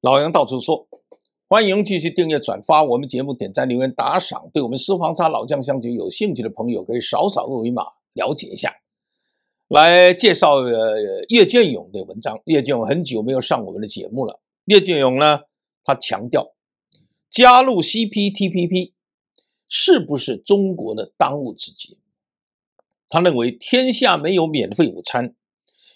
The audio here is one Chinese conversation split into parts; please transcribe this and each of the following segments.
老杨到处说，欢迎继续订阅、转发我们节目，点赞、留言、打赏。对我们私房菜老酱香酒有兴趣的朋友，可以扫扫二维码了解一下。来介绍呃叶剑勇的文章。叶剑勇很久没有上我们的节目了。叶剑勇呢，他强调加入 CPTPP 是不是中国的当务之急？他认为天下没有免费午餐。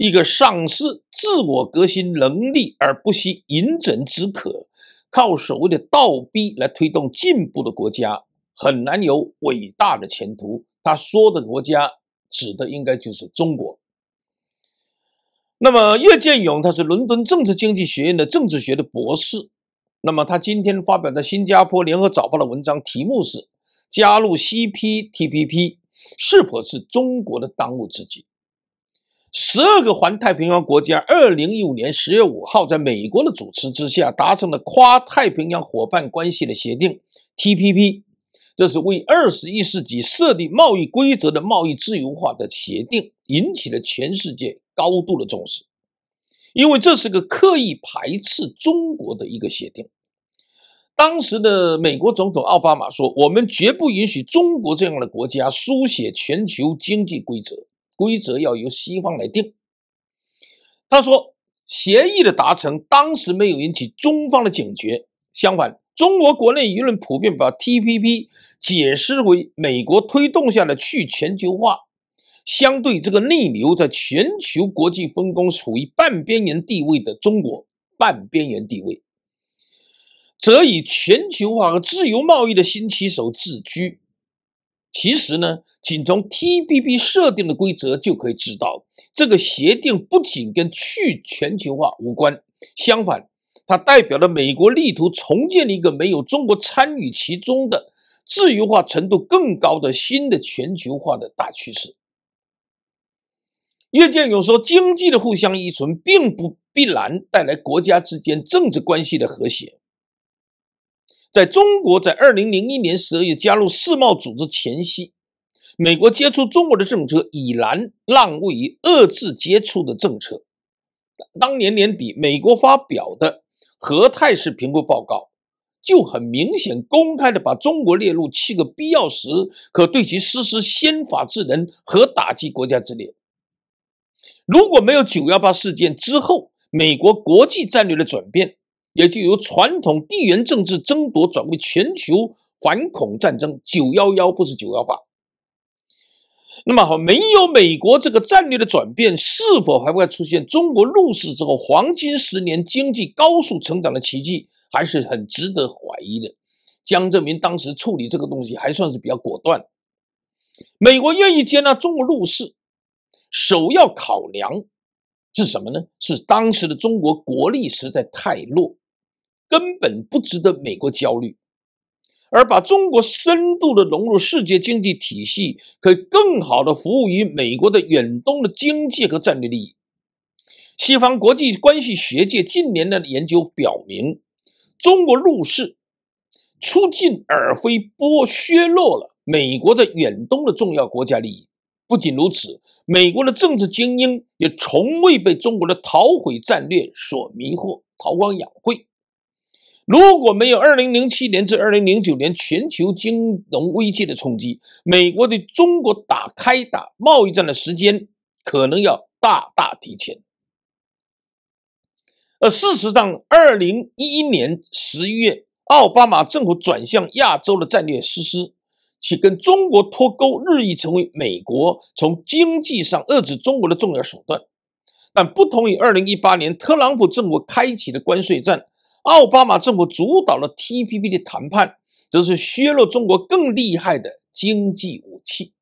一个丧失自我革新能力而不惜饮鸩止渴、靠所谓的倒逼来推动进步的国家，很难有伟大的前途。他说的国家指的应该就是中国。那么，叶剑勇他是伦敦政治经济学院的政治学的博士。那么，他今天发表在新加坡联合早报的文章题目是：加入 CPTPP 是否是中国的当务之急？十二个环太平洋国家，二零一五年十月五号，在美国的主持之下，达成了跨太平洋伙伴关系的协定 （TPP）。这是为二十一世纪设立贸易规则的贸易自由化的协定，引起了全世界高度的重视。因为这是个刻意排斥中国的一个协定。当时的美国总统奥巴马说：“我们绝不允许中国这样的国家书写全球经济规则。”规则要由西方来定，他说协议的达成当时没有引起中方的警觉，相反，中国国内舆论普遍把 TPP 解释为美国推动下的去全球化。相对这个逆流，在全球国际分工处于半边缘地位的中国，半边缘地位，则以全球化和自由贸易的新旗手自居。其实呢？仅从 T B B 设定的规则就可以知道，这个协定不仅跟去全球化无关，相反，它代表了美国力图重建了一个没有中国参与其中的自由化程度更高的新的全球化的大趋势。叶剑勇说：“经济的互相依存并不必然带来国家之间政治关系的和谐。”在中国在二零零一年十二月加入世贸组织前夕。美国接触中国的政策已然让位于遏制接触的政策。当年年底，美国发表的核态势评估报告就很明显公开的把中国列入七个必要时可对其实施先发制人和打击国家之列。如果没有九幺八事件之后美国国际战略的转变，也就由传统地缘政治争夺转为全球反恐战争。九幺幺不是九幺八。那么好，没有美国这个战略的转变，是否还会出现中国入市之后黄金十年经济高速成长的奇迹，还是很值得怀疑的。江泽民当时处理这个东西还算是比较果断。美国愿意接纳中国入市，首要考量是什么呢？是当时的中国国力实在太弱，根本不值得美国焦虑。而把中国深度的融入世界经济体系，可以更好的服务于美国的远东的经济和战略利益。西方国际关系学界近年的研究表明，中国入世促进而非剥削弱了美国的远东的重要国家利益。不仅如此，美国的政治精英也从未被中国的逃毁战略所迷惑，韬光养晦。如果没有2007年至2009年全球金融危机的冲击，美国对中国打开打贸易战的时间可能要大大提前。而事实上，2011年11月，奥巴马政府转向亚洲的战略实施，其跟中国脱钩日益成为美国从经济上遏制中国的重要手段。但不同于2018年特朗普政府开启的关税战。奥巴马政府主导了 TPP 的谈判，则是削弱中国更厉害的经济武器。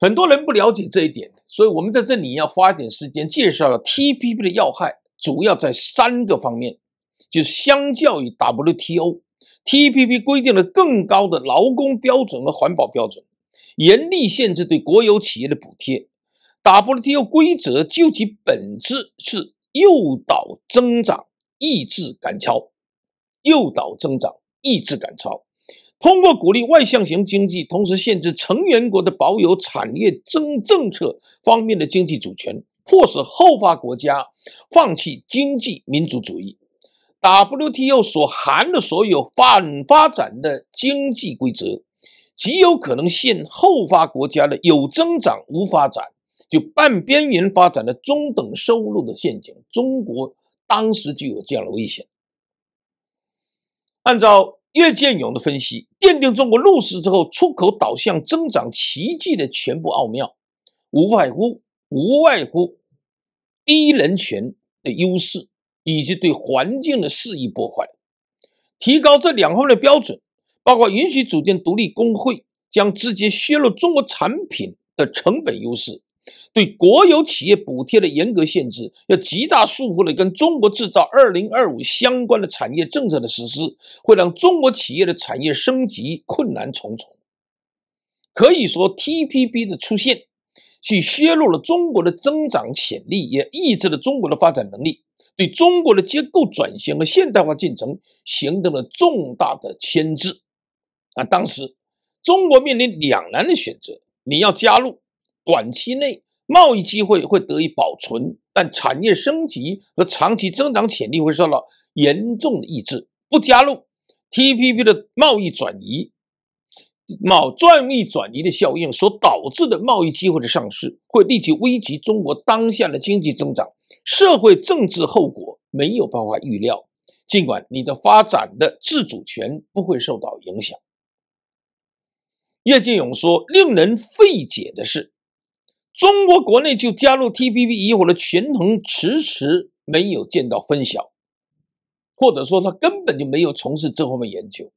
很多人不了解这一点，所以我们在这里要花点时间介绍了 TPP 的要害，主要在三个方面：，就相较于 WTO，TPP 规定了更高的劳工标准和环保标准，严厉限制对国有企业的补贴。WTO 规则究其本质是。诱导增长，抑制赶超；诱导增长，抑制赶超。通过鼓励外向型经济，同时限制成员国的保有产业政政策方面的经济主权，迫使后发国家放弃经济民主主义。WTO 所含的所有反发展的经济规则，极有可能限后发国家的有增长无发展。就半边缘发展的中等收入的陷阱，中国当时就有这样的危险。按照岳建勇的分析，奠定中国入世之后出口导向增长奇迹的全部奥妙，无外乎无外乎低人权的优势以及对环境的肆意破坏。提高这两方面的标准，包括允许组建独立工会，将直接削弱中国产品的成本优势。对国有企业补贴的严格限制，要极大束缚了跟中国制造二零二五相关的产业政策的实施，会让中国企业的产业升级困难重重。可以说，TPP 的出现，既削弱了中国的增长潜力，也抑制了中国的发展能力，对中国的结构转型和现代化进程形成了重大的牵制。啊，当时，中国面临两难的选择：你要加入。短期内贸易机会会得以保存，但产业升级和长期增长潜力会受到严重的抑制。不加入 TPP 的贸易转移、贸赚易转移的效应所导致的贸易机会的丧失，会立即危及中国当下的经济增长。社会政治后果没有办法预料。尽管你的发展的自主权不会受到影响，叶剑勇说：“令人费解的是。”中国国内就加入 TPP 以后的权衡，迟迟没有见到分晓，或者说他根本就没有从事这方面研究。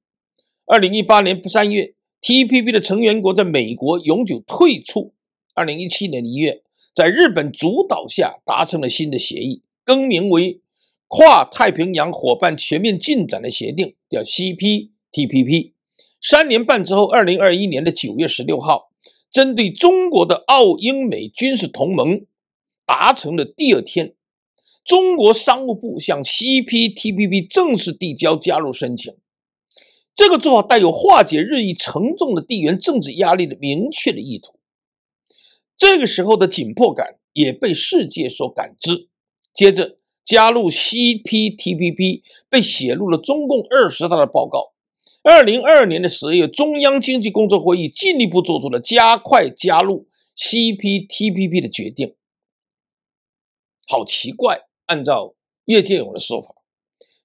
二零一八年三月，TPP 的成员国在美国永久退出；二零一七年一月，在日本主导下达成了新的协议，更名为“跨太平洋伙伴全面进展的协定”，叫 CPTPP。三年半之后，二零二一年的九月十六号。针对中国的澳英美军事同盟达成的第二天，中国商务部向 CPTPP 正式递交加入申请。这个做法带有化解日益沉重的地缘政治压力的明确的意图。这个时候的紧迫感也被世界所感知。接着，加入 CPTPP 被写入了中共二十大的报告。二零二二年的十月，中央经济工作会议进一步做出了加快加入 CPTPP 的决定。好奇怪，按照叶建勇的说法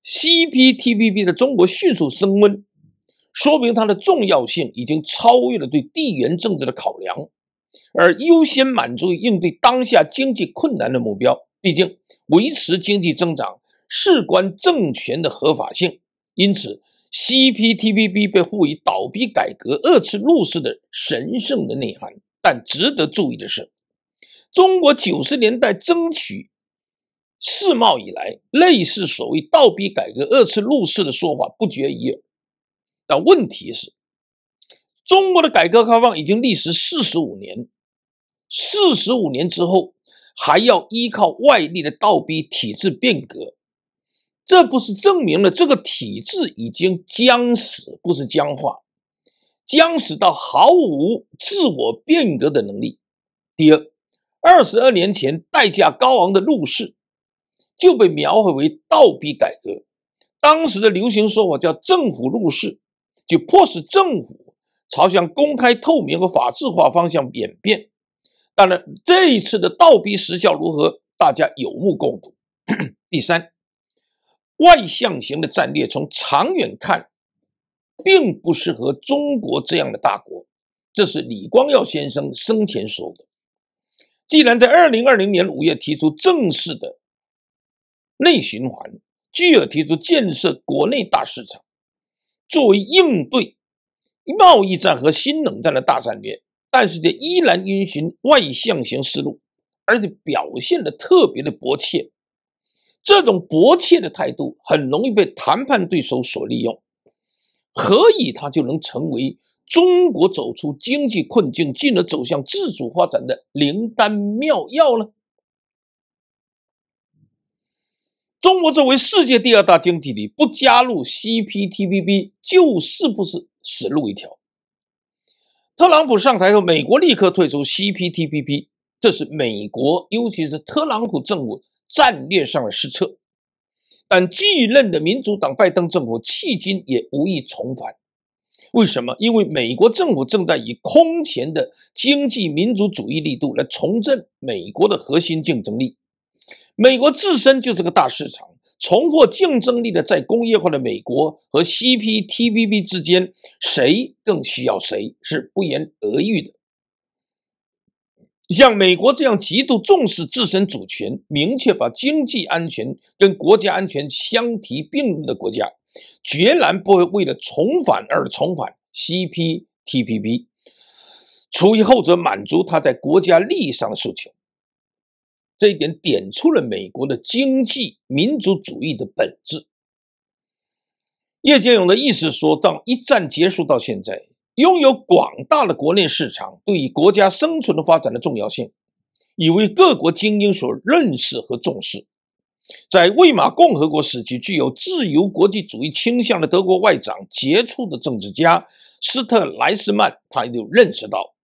，CPTPP 的中国迅速升温，说明它的重要性已经超越了对地缘政治的考量，而优先满足于应对当下经济困难的目标。毕竟，维持经济增长事关政权的合法性，因此。CPTPP 被赋予倒逼改革、二次入世的神圣的内涵，但值得注意的是，中国九十年代争取世贸以来，类似所谓倒逼改革、二次入世的说法不绝于耳。但问题是，中国的改革开放已经历时四十五年，四十五年之后还要依靠外力的倒逼体制变革？这不是证明了这个体制已经僵死，不是僵化，僵死到毫无自我变革的能力。第二，二十二年前代价高昂的入市就被描绘为倒逼改革，当时的流行说法叫“政府入市”，就迫使政府朝向公开、透明和法制化方向演变。当然，这一次的倒逼实效如何，大家有目共睹。第三。外向型的战略从长远看，并不适合中国这样的大国。这是李光耀先生生前说的。既然在二零二零年五月提出正式的内循环，具而提出建设国内大市场，作为应对贸易战和新冷战的大战略，但是这依然遵循外向型思路，而且表现的特别的迫切。这种薄切的态度很容易被谈判对手所利用，何以他就能成为中国走出经济困境、进而走向自主发展的灵丹妙药呢？中国作为世界第二大经济体，不加入 CPTPP 就是不是死路一条？特朗普上台后，美国立刻退出 CPTPP，这是美国，尤其是特朗普政府。战略上的失策，但继任的民主党拜登政府迄今也无意重返。为什么？因为美国政府正在以空前的经济民族主义力度来重振美国的核心竞争力。美国自身就是个大市场，重获竞争力的在工业化的美国和 CPTPP 之间，谁更需要谁是不言而喻的。像美国这样极度重视自身主权、明确把经济安全跟国家安全相提并论的国家，决然不会为了重返而重返 CPTPP，除以后者满足他在国家利益上的诉求。这一点点出了美国的经济民族主义的本质。叶剑勇的意思说，到一战结束到现在。拥有广大的国内市场对于国家生存的发展的重要性，已为各国精英所认识和重视。在魏玛共和国时期，具有自由国际主义倾向的德国外长、杰出的政治家斯特莱斯曼，他就认识到，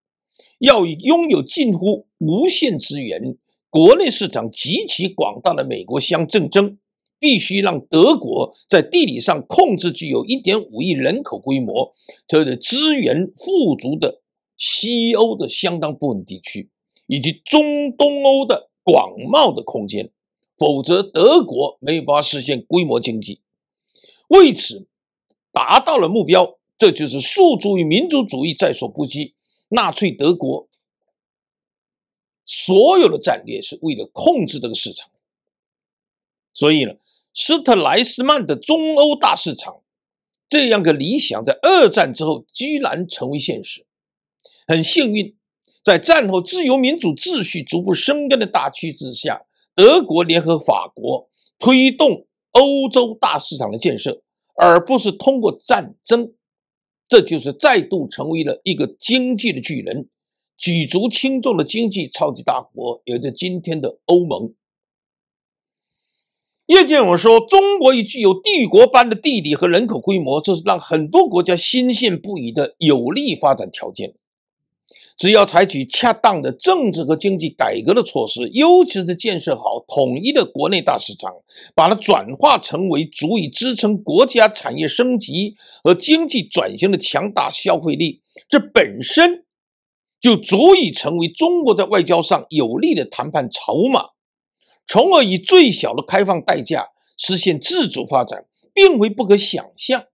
要以拥有近乎无限资源、国内市场极其广大的美国相竞争。必须让德国在地理上控制具有一点五亿人口规模、这的资源富足的西欧的相当部分地区，以及中东欧的广袤的空间，否则德国没法实现规模经济。为此，达到了目标，这就是宿主与民族主义在所不惜。纳粹德国所有的战略是为了控制这个市场，所以呢。施特莱斯曼的中欧大市场，这样个理想，在二战之后居然成为现实。很幸运，在战后自由民主秩序逐步生根的大趋势下，德国联合法国推动欧洲大市场的建设，而不是通过战争，这就是再度成为了一个经济的巨人，举足轻重的经济超级大国，有着今天的欧盟。叶剑我说：“中国已具有帝国般的地理和人口规模，这是让很多国家心信不已的有利发展条件。只要采取恰当的政治和经济改革的措施，尤其是建设好统一的国内大市场，把它转化成为足以支撑国家产业升级和经济转型的强大消费力，这本身就足以成为中国在外交上有力的谈判筹码。”从而以最小的开放代价实现自主发展，并非不可想象。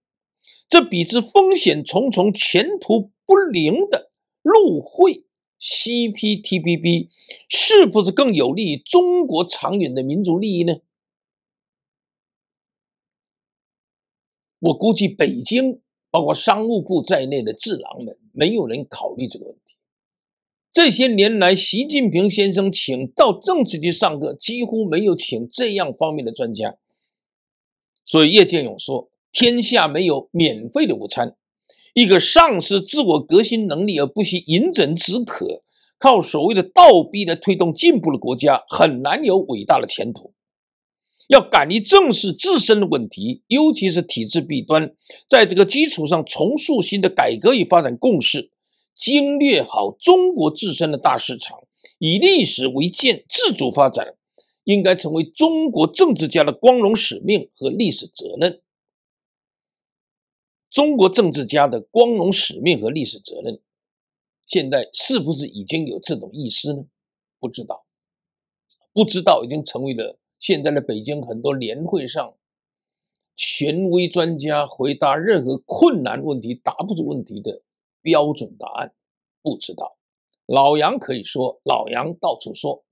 这比之风险重重、前途不灵的入会 CPTPP，是不是更有利于中国长远的民族利益呢？我估计北京包括商务部在内的智囊们，没有人考虑这个问题。这些年来，习近平先生请到政治局上课，几乎没有请这样方面的专家。所以叶剑勇说：“天下没有免费的午餐。一个丧失自我革新能力而不惜饮鸩止渴、靠所谓的倒逼来推动进步的国家，很难有伟大的前途。要敢于正视自身的问题，尤其是体制弊端，在这个基础上重塑新的改革与发展共识。”经略好中国自身的大市场，以历史为鉴，自主发展，应该成为中国政治家的光荣使命和历史责任。中国政治家的光荣使命和历史责任，现在是不是已经有这种意识呢？不知道，不知道已经成为了现在的北京很多年会上，权威专家回答任何困难问题答不出问题的。标准答案不知道，老杨可以说，老杨到处说。